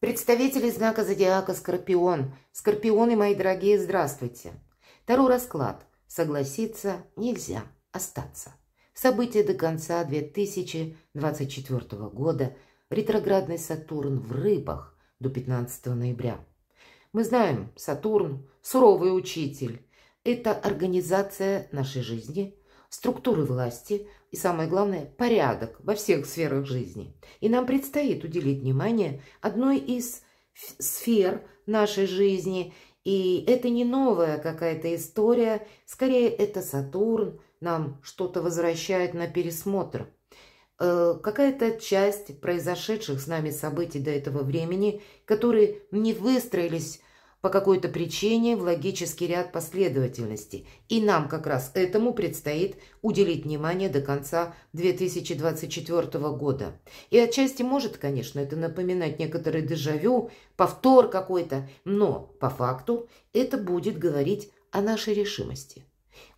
Представители знака зодиака Скорпион. Скорпионы, мои дорогие, здравствуйте. Второй расклад. Согласиться нельзя, остаться. События до конца 2024 года. Ретроградный Сатурн в рыбах до 15 ноября. Мы знаем, Сатурн – суровый учитель. Это организация нашей жизни, структуры власти и, самое главное, порядок во всех сферах жизни. И нам предстоит уделить внимание одной из сфер нашей жизни, и это не новая какая-то история, скорее это Сатурн нам что-то возвращает на пересмотр. Э, какая-то часть произошедших с нами событий до этого времени, которые не выстроились по какой-то причине в логический ряд последовательности, и нам как раз этому предстоит уделить внимание до конца 2024 года. И отчасти может, конечно, это напоминать некоторый дежавю, повтор какой-то, но по факту это будет говорить о нашей решимости,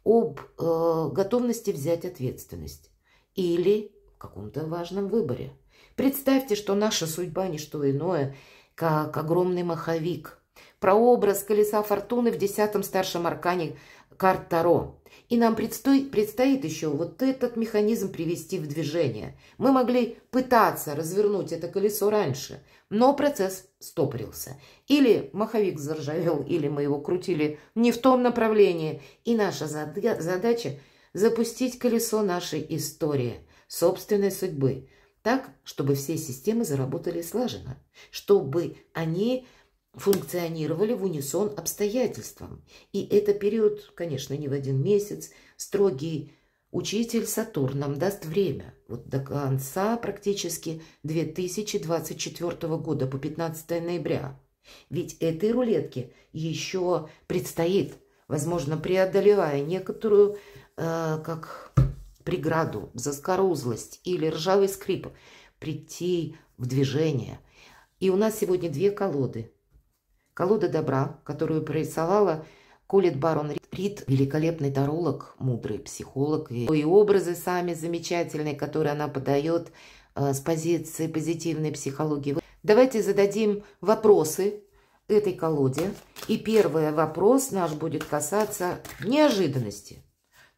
об э, готовности взять ответственность или каком-то важном выборе. Представьте, что наша судьба – не что иное, как огромный маховик – прообраз колеса фортуны в десятом старшем аркане карт Таро. И нам предстоит, предстоит еще вот этот механизм привести в движение. Мы могли пытаться развернуть это колесо раньше, но процесс стопорился. Или маховик заржавел, или мы его крутили не в том направлении. И наша задача – запустить колесо нашей истории, собственной судьбы, так, чтобы все системы заработали слаженно, чтобы они функционировали в унисон обстоятельствам. И это период, конечно, не в один месяц. Строгий учитель Сатурн нам даст время. Вот до конца практически 2024 года по 15 ноября. Ведь этой рулетке еще предстоит, возможно, преодолевая некоторую, э, как преграду, заскорузлость или ржавый скрип, прийти в движение. И у нас сегодня две колоды – Колода добра, которую прорисовала Колет Барон Рид, великолепный таролог, мудрый психолог. И образы сами замечательные, которые она подает э, с позиции позитивной психологии. Давайте зададим вопросы этой колоде. И первый вопрос наш будет касаться неожиданности.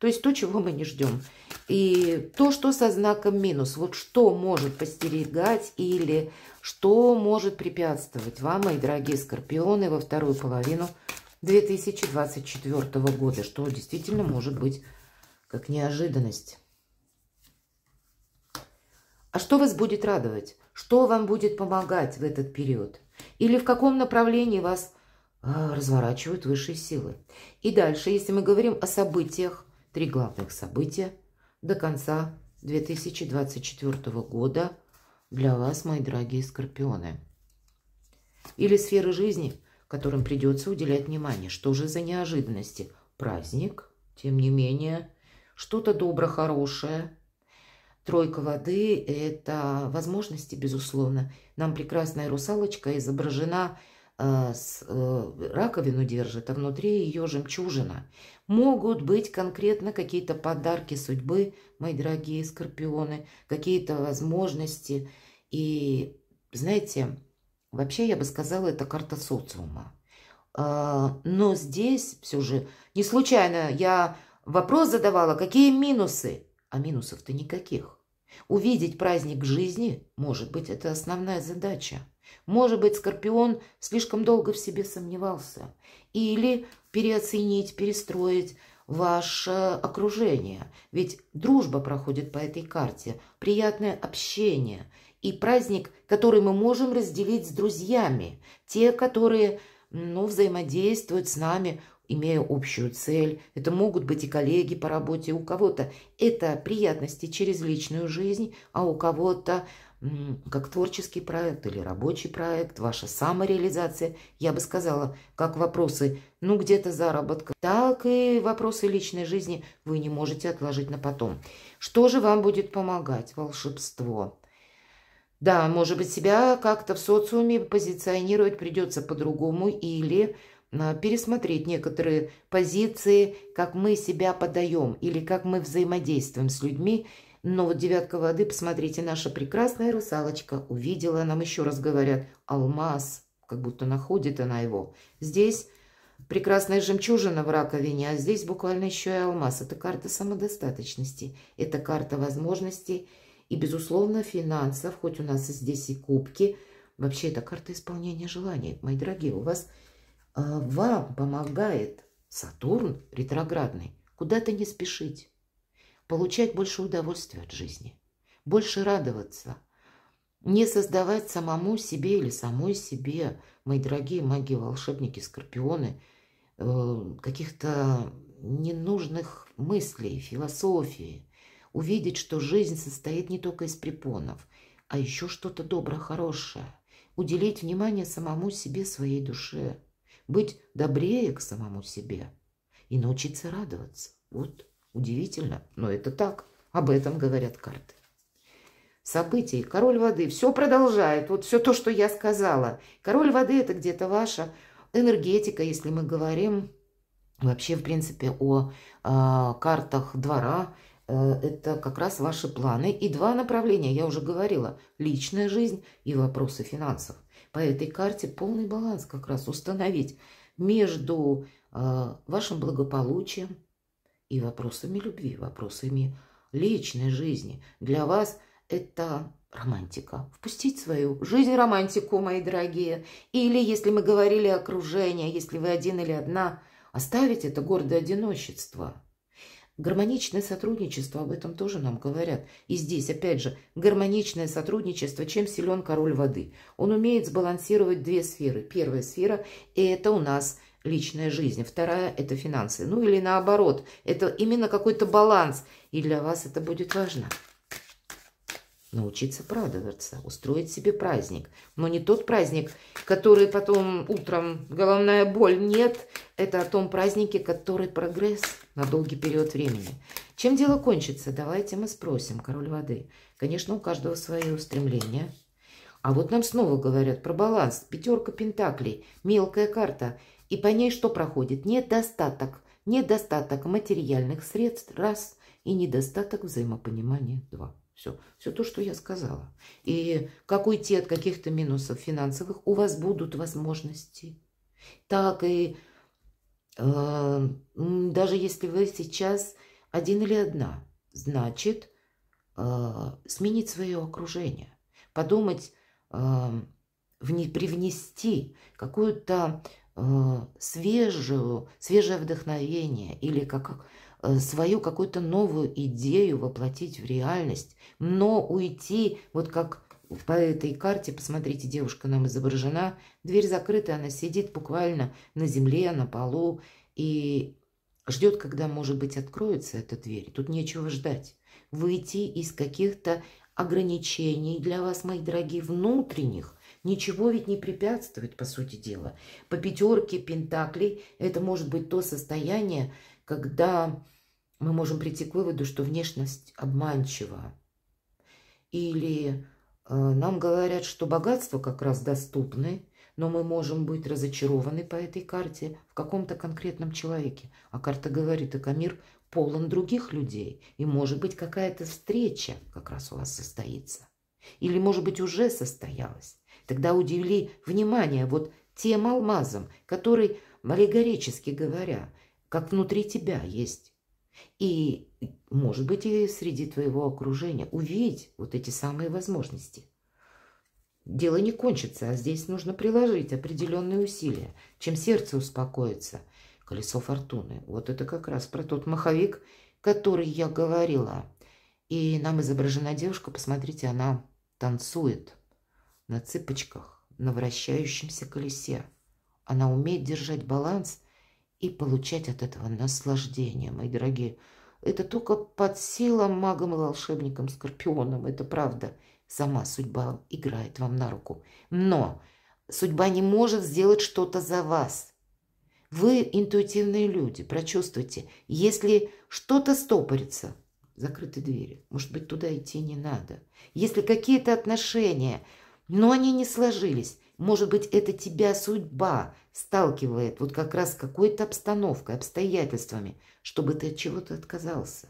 То есть то, чего мы не ждем. И то, что со знаком минус, вот что может постерегать или что может препятствовать вам, мои дорогие скорпионы, во вторую половину 2024 года, что действительно может быть как неожиданность. А что вас будет радовать? Что вам будет помогать в этот период? Или в каком направлении вас а, разворачивают высшие силы? И дальше, если мы говорим о событиях, три главных события до конца 2024 года для вас, мои дорогие скорпионы. Или сферы жизни, которым придется уделять внимание. Что же за неожиданности? Праздник, тем не менее, что-то добро, хорошее. Тройка воды – это возможности, безусловно. Нам прекрасная русалочка изображена – Э, э, раковину держит, а внутри ее жемчужина. Могут быть конкретно какие-то подарки судьбы, мои дорогие скорпионы, какие-то возможности. И, знаете, вообще я бы сказала, это карта социума. Э, но здесь все же не случайно я вопрос задавала, какие минусы? А минусов-то никаких. Увидеть праздник жизни, может быть, это основная задача. Может быть, Скорпион слишком долго в себе сомневался. Или переоценить, перестроить ваше окружение. Ведь дружба проходит по этой карте, приятное общение и праздник, который мы можем разделить с друзьями, те, которые ну, взаимодействуют с нами, имея общую цель. Это могут быть и коллеги по работе. У кого-то это приятности через личную жизнь, а у кого-то как творческий проект или рабочий проект, ваша самореализация, я бы сказала, как вопросы, ну, где-то заработка, так и вопросы личной жизни вы не можете отложить на потом. Что же вам будет помогать? Волшебство. Да, может быть, себя как-то в социуме позиционировать придется по-другому или а, пересмотреть некоторые позиции, как мы себя подаем или как мы взаимодействуем с людьми, но вот девятка воды, посмотрите, наша прекрасная русалочка увидела, нам еще раз говорят, алмаз, как будто находит она его. Здесь прекрасная жемчужина в раковине, а здесь буквально еще и алмаз. Это карта самодостаточности, это карта возможностей и, безусловно, финансов, хоть у нас и здесь и кубки. Вообще, это карта исполнения желаний. Мои дорогие, у вас а, вам помогает Сатурн ретроградный. Куда-то не спешить получать больше удовольствия от жизни, больше радоваться, не создавать самому себе или самой себе, мои дорогие маги-волшебники, скорпионы, э, каких-то ненужных мыслей, философии, увидеть, что жизнь состоит не только из препонов, а еще что-то доброе, хорошее, уделить внимание самому себе, своей душе, быть добрее к самому себе и научиться радоваться. Вот. Удивительно, но это так. Об этом говорят карты. Событий. Король воды. Все продолжает. Вот все то, что я сказала. Король воды – это где-то ваша энергетика, если мы говорим вообще, в принципе, о э, картах двора. Э, это как раз ваши планы. И два направления, я уже говорила. Личная жизнь и вопросы финансов. По этой карте полный баланс как раз установить между э, вашим благополучием, и вопросами любви, вопросами личной жизни. Для вас это романтика. Впустить свою жизнь романтику, мои дорогие. Или, если мы говорили о окружении, если вы один или одна, оставить это гордое одиночество. Гармоничное сотрудничество, об этом тоже нам говорят. И здесь, опять же, гармоничное сотрудничество, чем силен король воды. Он умеет сбалансировать две сферы. Первая сфера – это у нас – личная жизнь, вторая – это финансы. Ну или наоборот, это именно какой-то баланс, и для вас это будет важно. Научиться радоваться, устроить себе праздник. Но не тот праздник, который потом утром головная боль. Нет, это о том празднике, который прогресс на долгий период времени. Чем дело кончится? Давайте мы спросим, король воды. Конечно, у каждого свои устремления. А вот нам снова говорят про баланс. Пятерка пентаклей, мелкая карта – и по ней что проходит? Недостаток. Недостаток материальных средств – раз, и недостаток взаимопонимания – два. Все. Все то, что я сказала. И как уйти от каких-то минусов финансовых, у вас будут возможности. Так и э, даже если вы сейчас один или одна, значит, э, сменить свое окружение, подумать, э, вне, привнести какую-то Э, свежую, свежее вдохновение или как э, свою какую-то новую идею воплотить в реальность, но уйти, вот как по этой карте, посмотрите, девушка нам изображена, дверь закрыта, она сидит буквально на земле, на полу и ждет, когда, может быть, откроется эта дверь. Тут нечего ждать. Выйти из каких-то ограничений для вас, мои дорогие, внутренних – Ничего ведь не препятствует, по сути дела. По пятерке пентаклей это может быть то состояние, когда мы можем прийти к выводу, что внешность обманчива. Или э, нам говорят, что богатства как раз доступны, но мы можем быть разочарованы по этой карте в каком-то конкретном человеке. А карта говорит, и мир полон других людей, и, может быть, какая-то встреча как раз у вас состоится. Или, может быть, уже состоялась. Тогда удивили внимание вот тем алмазом, который, аллегорически говоря, как внутри тебя есть. И, может быть, и среди твоего окружения увидеть вот эти самые возможности. Дело не кончится, а здесь нужно приложить определенные усилия. Чем сердце успокоится, колесо фортуны. Вот это как раз про тот маховик, который я говорила. И нам изображена девушка, посмотрите, она танцует на цыпочках на вращающемся колесе. Она умеет держать баланс и получать от этого наслаждение, мои дорогие. Это только под силам магам и волшебникам, скорпионам, это правда. Сама судьба играет вам на руку. Но судьба не может сделать что-то за вас – вы интуитивные люди, прочувствуйте. Если что-то стопорится, закрыты двери, может быть, туда идти не надо. Если какие-то отношения но они не сложились. Может быть, это тебя судьба сталкивает вот как раз какой-то обстановкой, обстоятельствами, чтобы ты от чего-то отказался.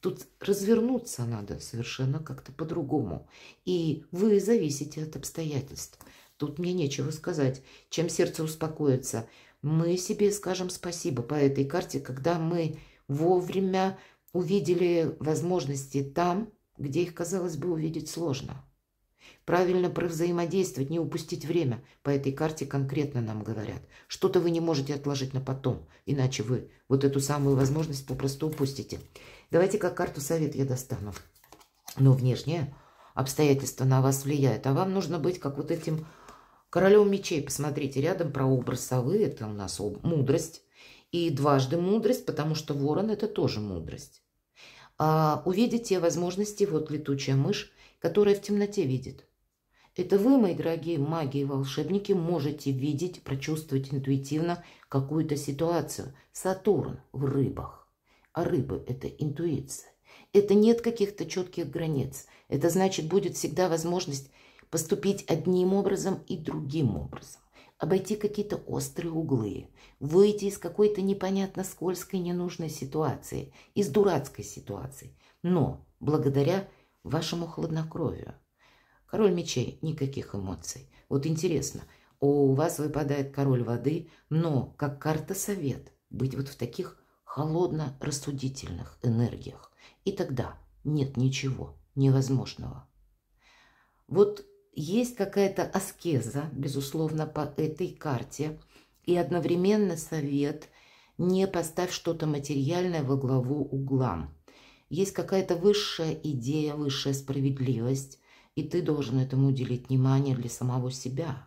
Тут развернуться надо совершенно как-то по-другому. И вы зависите от обстоятельств. Тут мне нечего сказать. Чем сердце успокоится, мы себе скажем спасибо по этой карте, когда мы вовремя увидели возможности там, где их, казалось бы, увидеть сложно. Правильно взаимодействовать, не упустить время. По этой карте конкретно нам говорят. Что-то вы не можете отложить на потом, иначе вы вот эту самую возможность попросту упустите. давайте как карту совет я достану. Но ну, внешнее обстоятельства на вас влияют, а вам нужно быть как вот этим королем мечей. Посмотрите, рядом про образ совы, это у нас мудрость. И дважды мудрость, потому что ворон – это тоже мудрость. А увидите возможности, вот летучая мышь, которая в темноте видит – это вы, мои дорогие маги и волшебники, можете видеть, прочувствовать интуитивно какую-то ситуацию. Сатурн в рыбах. А рыбы – это интуиция. Это нет каких-то четких границ. Это значит, будет всегда возможность поступить одним образом и другим образом. Обойти какие-то острые углы. Выйти из какой-то непонятно скользкой ненужной ситуации. Из дурацкой ситуации. Но благодаря вашему хладнокровию, Король мечей, никаких эмоций. Вот интересно, у вас выпадает король воды, но как карта совет быть вот в таких холодно-рассудительных энергиях. И тогда нет ничего невозможного. Вот есть какая-то аскеза, безусловно, по этой карте, и одновременно совет не поставь что-то материальное во главу углам. Есть какая-то высшая идея, высшая справедливость, и ты должен этому уделить внимание для самого себя,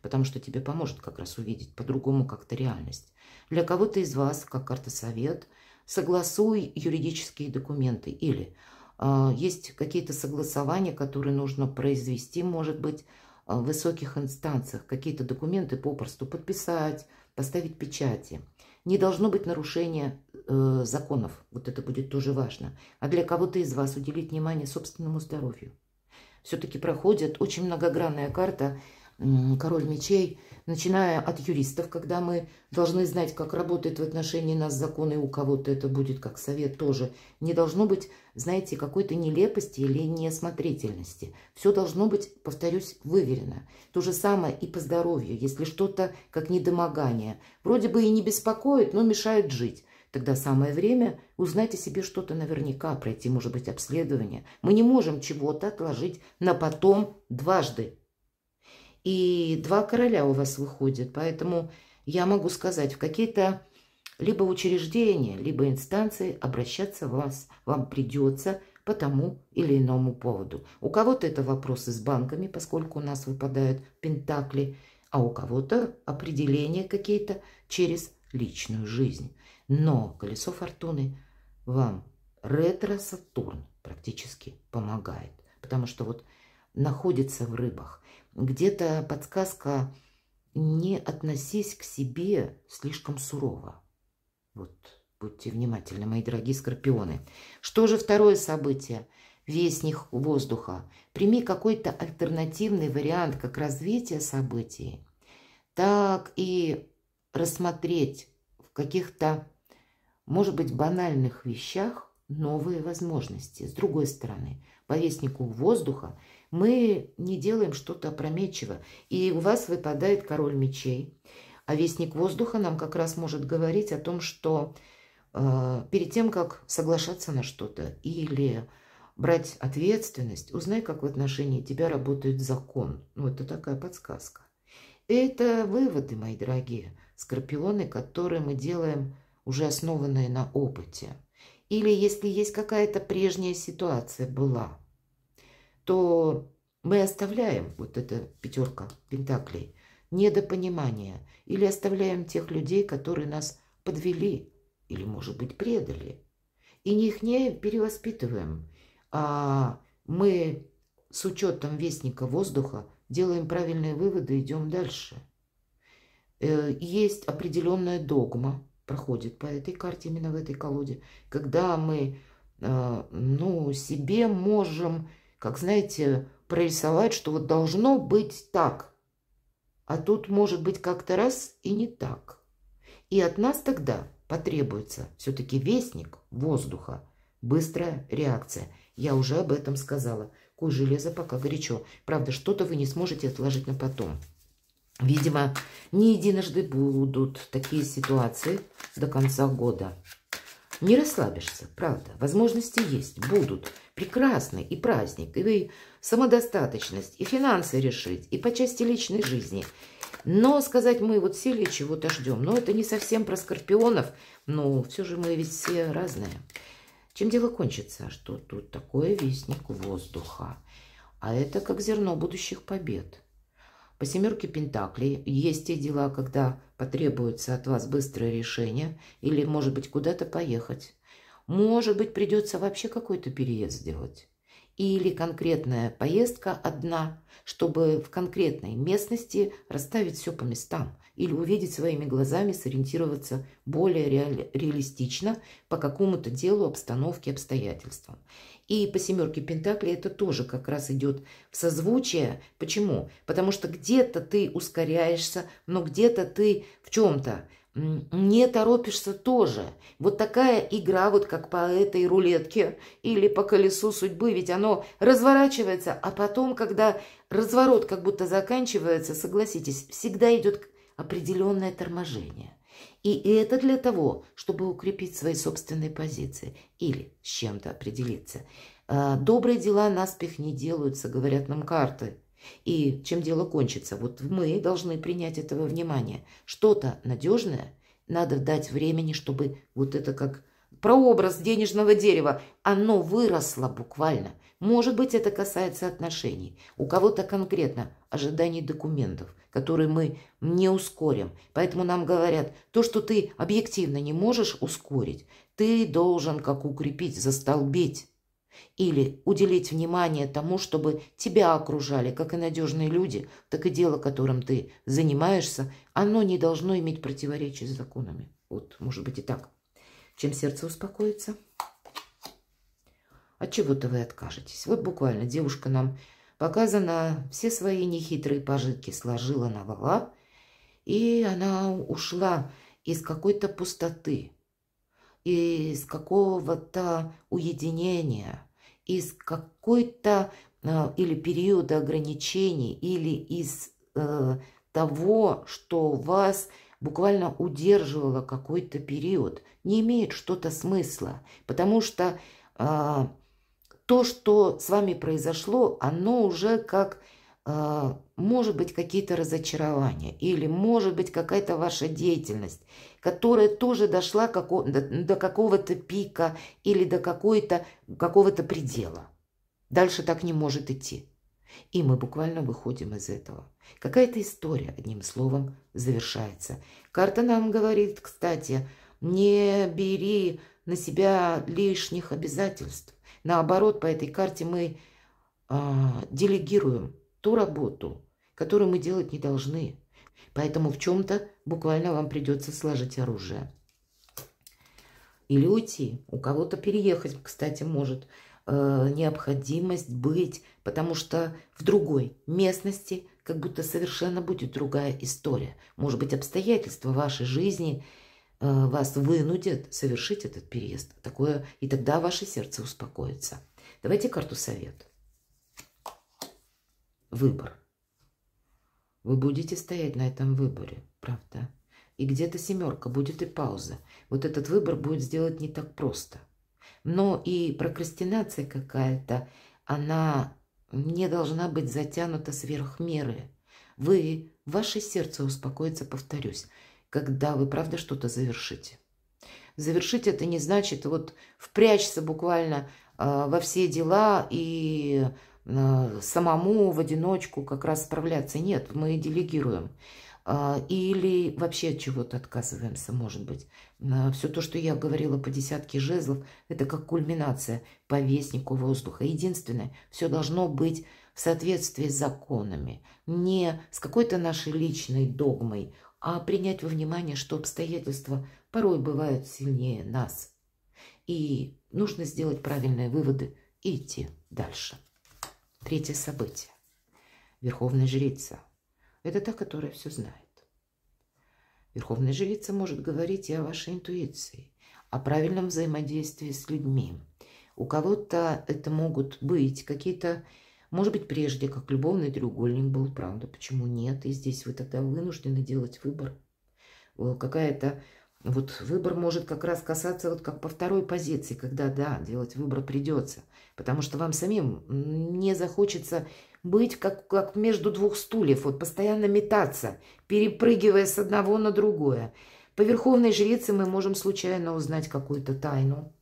потому что тебе поможет как раз увидеть по-другому как-то реальность. Для кого-то из вас, как картосовет, согласуй юридические документы или э, есть какие-то согласования, которые нужно произвести, может быть, а, в высоких инстанциях, какие-то документы попросту подписать, поставить печати. Не должно быть нарушения э, законов. Вот это будет тоже важно. А для кого-то из вас уделить внимание собственному здоровью все-таки проходят. Очень многогранная карта «Король мечей», начиная от юристов, когда мы должны знать, как работает в отношении нас закон, и у кого-то это будет как совет тоже. Не должно быть, знаете, какой-то нелепости или неосмотрительности. Все должно быть, повторюсь, выверено. То же самое и по здоровью, если что-то как недомогание. Вроде бы и не беспокоит, но мешает жить. Тогда самое время узнать о себе что-то наверняка, пройти, может быть, обследование. Мы не можем чего-то отложить на потом дважды. И два короля у вас выходят, поэтому я могу сказать, в какие-то либо учреждения, либо инстанции обращаться вас, вам придется по тому или иному поводу. У кого-то это вопросы с банками, поскольку у нас выпадают пентакли, а у кого-то определения какие-то через личную жизнь. Но колесо фортуны вам ретро-сатурн практически помогает, потому что вот находится в рыбах. Где-то подсказка «не относись к себе слишком сурово». Вот, будьте внимательны, мои дорогие скорпионы. Что же второе событие? Вестник воздуха. Прими какой-то альтернативный вариант как развития событий, так и рассмотреть в каких-то может быть, банальных вещах новые возможности. С другой стороны, по вестнику воздуха мы не делаем что-то опрометчиво, и у вас выпадает король мечей. А вестник воздуха нам как раз может говорить о том, что э, перед тем, как соглашаться на что-то или брать ответственность, узнай, как в отношении тебя работает закон. Ну, это такая подсказка. Это выводы, мои дорогие скорпионы, которые мы делаем уже основанное на опыте. Или если есть какая-то прежняя ситуация была, то мы оставляем, вот эта пятерка пентаклей, недопонимание, или оставляем тех людей, которые нас подвели или, может быть, предали. И их не перевоспитываем, а мы с учетом вестника воздуха делаем правильные выводы, идем дальше. Э, есть определенная догма, проходит по этой карте, именно в этой колоде, когда мы э, ну, себе можем, как знаете, прорисовать, что вот должно быть так, а тут может быть как-то раз и не так. И от нас тогда потребуется все-таки вестник воздуха, быстрая реакция. Я уже об этом сказала. Куй железо пока горячо. Правда, что-то вы не сможете отложить на потом. Видимо, не единожды будут такие ситуации до конца года. Не расслабишься, правда. Возможности есть, будут. Прекрасный и праздник, и самодостаточность, и финансы решить, и по части личной жизни. Но сказать мы вот сели чего-то ждем. Но это не совсем про скорпионов. Но все же мы ведь все разные. Чем дело кончится? Что тут такое вестник воздуха? А это как зерно будущих побед. По семерке Пентаклей есть те дела, когда потребуется от вас быстрое решение или, может быть, куда-то поехать. Может быть, придется вообще какой-то переезд сделать. Или конкретная поездка одна, чтобы в конкретной местности расставить все по местам, или увидеть своими глазами, сориентироваться более реали реалистично по какому-то делу, обстановке, обстоятельствам. И по семерке Пентаклей это тоже как раз идет в созвучие. Почему? Потому что где-то ты ускоряешься, но где-то ты в чем-то не торопишься тоже. Вот такая игра, вот как по этой рулетке или по колесу судьбы, ведь оно разворачивается, а потом, когда разворот как будто заканчивается, согласитесь, всегда идет определенное торможение. И это для того, чтобы укрепить свои собственные позиции или с чем-то определиться. А, добрые дела наспех не делаются, говорят нам карты. И чем дело кончится? Вот мы должны принять этого внимания. Что-то надежное надо дать времени, чтобы вот это как прообраз денежного дерева, оно выросло буквально. Может быть, это касается отношений. У кого-то конкретно ожиданий документов, которые мы не ускорим. Поэтому нам говорят, то, что ты объективно не можешь ускорить, ты должен как укрепить, застолбить. Или уделить внимание тому, чтобы тебя окружали как и надежные люди, так и дело, которым ты занимаешься, оно не должно иметь противоречий с законами. Вот, может быть, и так чем сердце успокоится. От чего-то вы откажетесь. Вот буквально девушка нам показана, все свои нехитрые пожитки сложила на вала, и она ушла из какой-то пустоты, из какого-то уединения, из какой-то а, или периода ограничений, или из э, того, что вас буквально удерживала какой-то период, не имеет что-то смысла, потому что э, то, что с вами произошло, оно уже как э, может быть какие-то разочарования или может быть какая-то ваша деятельность, которая тоже дошла како до, до какого-то пика или до какой-то какого-то предела. Дальше так не может идти. И мы буквально выходим из этого. Какая-то история, одним словом, завершается. Карта нам говорит, кстати, не бери на себя лишних обязательств. Наоборот, по этой карте мы а, делегируем ту работу, которую мы делать не должны. Поэтому в чем-то буквально вам придется сложить оружие. Или уйти. У кого-то переехать, кстати, может. Э, необходимость быть, потому что в другой местности как будто совершенно будет другая история. Может быть, обстоятельства вашей жизни э, вас вынудят совершить этот переезд. Такое, и тогда ваше сердце успокоится. Давайте карту совет. Выбор. Вы будете стоять на этом выборе, правда? И где-то семерка, будет и пауза. Вот этот выбор будет сделать не так просто – но и прокрастинация какая-то, она не должна быть затянута сверх меры. Вы, ваше сердце успокоится, повторюсь, когда вы правда что-то завершите. Завершить это не значит вот впрячься буквально э, во все дела и э, самому в одиночку как раз справляться. Нет, мы делегируем. А, или вообще от чего-то отказываемся, может быть. А, все то, что я говорила по десятке жезлов, это как кульминация по вестнику воздуха. Единственное, все должно быть в соответствии с законами, не с какой-то нашей личной догмой, а принять во внимание, что обстоятельства порой бывают сильнее нас. И нужно сделать правильные выводы и идти дальше. Третье событие. Верховная жрица – это та, которая все знает. Верховная жрица может говорить и о вашей интуиции, о правильном взаимодействии с людьми. У кого-то это могут быть какие-то, может быть, прежде, как любовный треугольник был, правда, почему нет? И здесь вы тогда вынуждены делать выбор. Э, какая-то вот выбор может как раз касаться вот как по второй позиции, когда, да, делать выбор придется, потому что вам самим не захочется быть как, как между двух стульев, вот постоянно метаться, перепрыгивая с одного на другое. По Верховной Жрице мы можем случайно узнать какую-то тайну.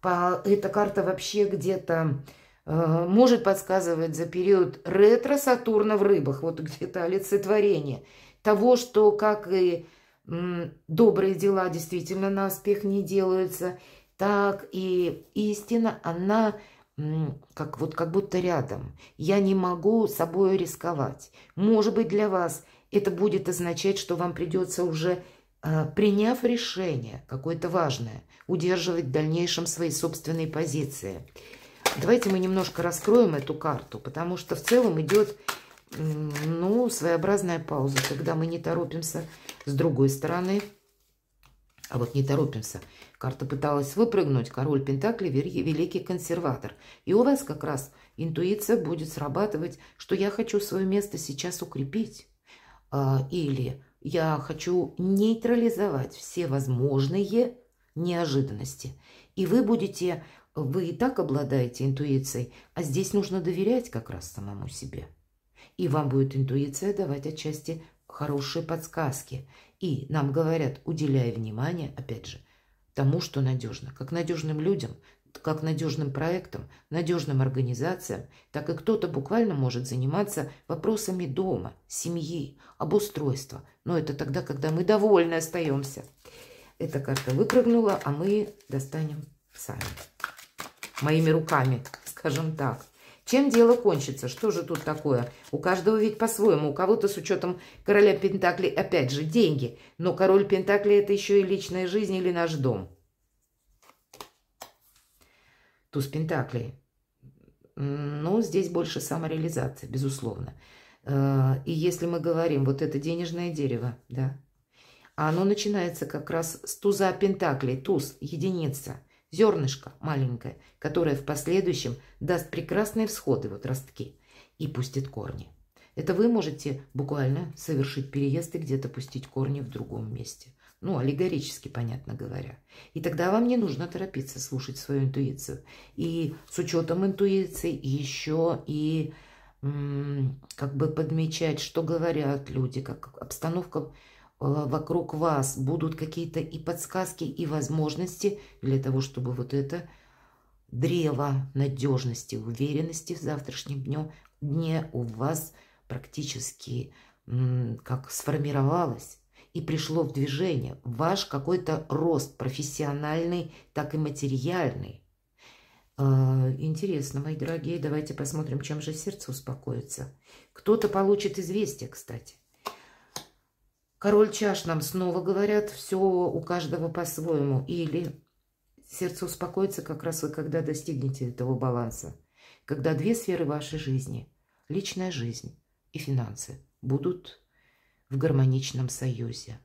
По, эта карта вообще где-то э, может подсказывать за период ретро-Сатурна в рыбах, вот где-то олицетворение того, что, как и м, добрые дела действительно на успех не делаются, так и истина, она как, вот как будто рядом. Я не могу собой рисковать. Может быть, для вас это будет означать, что вам придется уже, а, приняв решение какое-то важное, удерживать в дальнейшем свои собственные позиции. Давайте мы немножко раскроем эту карту, потому что в целом идет ну, своеобразная пауза, когда мы не торопимся с другой стороны, а вот не торопимся Карта пыталась выпрыгнуть, король Пентакли – великий консерватор. И у вас как раз интуиция будет срабатывать, что я хочу свое место сейчас укрепить. А, или я хочу нейтрализовать все возможные неожиданности. И вы будете, вы и так обладаете интуицией, а здесь нужно доверять как раз самому себе. И вам будет интуиция давать отчасти хорошие подсказки. И нам говорят, уделяя внимание, опять же, тому, что надежно. Как надежным людям, как надежным проектам, надежным организациям, так и кто-то буквально может заниматься вопросами дома, семьи, обустройства. Но это тогда, когда мы довольны остаемся. Эта карта выпрыгнула, а мы достанем сами. Моими руками, скажем так. Чем дело кончится? Что же тут такое? У каждого ведь по-своему. У кого-то с учетом короля Пентакли опять же деньги. Но король Пентакли это еще и личная жизнь или наш дом. Туз Пентакли. Ну, здесь больше самореализация, безусловно. Э, и если мы говорим, вот это денежное дерево, да, оно начинается как раз с туза Пентаклей, туз, единица – зернышко маленькое, которое в последующем даст прекрасные всходы, вот ростки, и пустит корни. Это вы можете буквально совершить переезд и где-то пустить корни в другом месте. Ну, аллегорически, понятно говоря. И тогда вам не нужно торопиться слушать свою интуицию. И с учетом интуиции еще и как бы подмечать, что говорят люди, как обстановка Э, вокруг вас будут какие-то и подсказки, и возможности для того, чтобы вот это древо надежности, уверенности в завтрашнем дне дне у вас практически как сформировалось и пришло в движение. Ваш какой-то рост профессиональный, так и материальный. А, интересно, мои дорогие, давайте посмотрим, чем же сердце успокоится. Кто-то получит известие, кстати. Король чаш нам снова говорят, все у каждого по-своему. Или сердце успокоится как раз вы когда достигнете этого баланса. Когда две сферы вашей жизни, личная жизнь и финансы, будут в гармоничном союзе.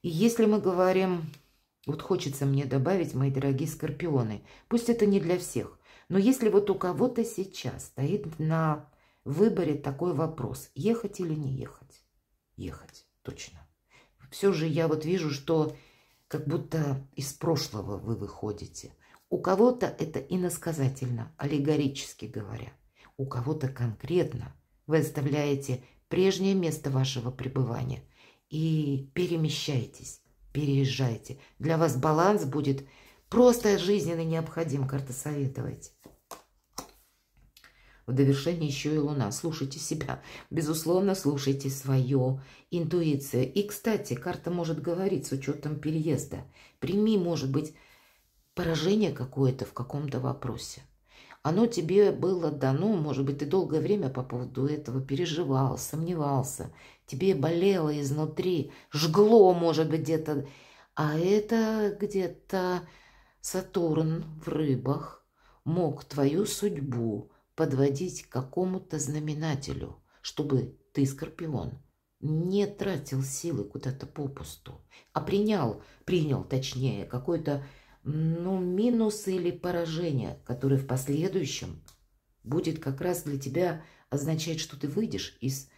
И если мы говорим, вот хочется мне добавить, мои дорогие скорпионы, пусть это не для всех, но если вот у кого-то сейчас стоит на выборе такой вопрос, ехать или не ехать, ехать, точно все же я вот вижу, что как будто из прошлого вы выходите. У кого-то это иносказательно, аллегорически говоря. У кого-то конкретно вы оставляете прежнее место вашего пребывания и перемещаетесь, переезжаете. Для вас баланс будет просто жизненно необходим, карта советовать. В довершение еще и луна. Слушайте себя. Безусловно, слушайте свое. Интуиция. И, кстати, карта может говорить с учетом переезда. Прими, может быть, поражение какое-то в каком-то вопросе. Оно тебе было дано, может быть, ты долгое время по поводу этого переживал, сомневался. Тебе болело изнутри, жгло, может быть, где-то. А это где-то Сатурн в рыбах мог твою судьбу подводить к какому-то знаменателю, чтобы ты, Скорпион, не тратил силы куда-то попусту, а принял, принял точнее, какой-то ну, минус или поражение, которое в последующем будет как раз для тебя означать, что ты выйдешь из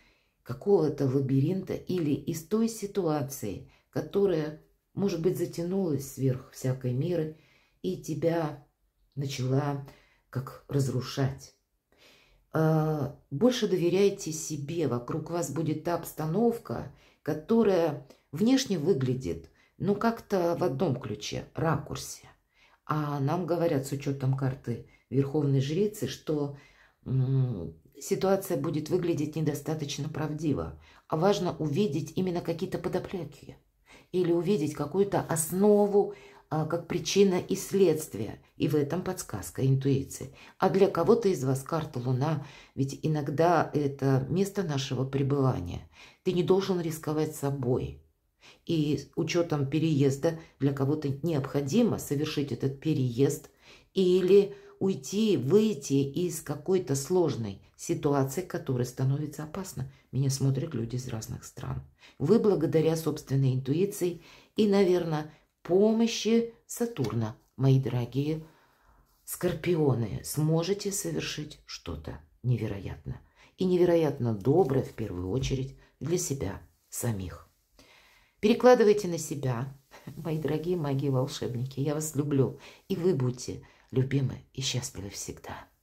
какого-то лабиринта или из той ситуации, которая, может быть, затянулась сверх всякой меры и тебя начала как разрушать. А, больше доверяйте себе, вокруг вас будет та обстановка, которая внешне выглядит, но ну, как-то в одном ключе, ракурсе. А нам говорят с учетом карты Верховной Жрицы, что ситуация будет выглядеть недостаточно правдиво, а важно увидеть именно какие-то подоплеки или увидеть какую-то основу а, как причина и следствие, и в этом подсказка интуиции. А для кого-то из вас карта Луна, ведь иногда это место нашего пребывания. Ты не должен рисковать собой. И с учетом переезда для кого-то необходимо совершить этот переезд или уйти, выйти из какой-то сложной ситуации, которая становится опасна. Меня смотрят люди из разных стран. Вы благодаря собственной интуиции и, наверное, помощи Сатурна, мои дорогие скорпионы, сможете совершить что-то невероятно. И невероятно доброе в первую очередь для себя самих. Перекладывайте на себя, мои дорогие маги и волшебники, я вас люблю. И вы будьте любимы и счастливы всегда.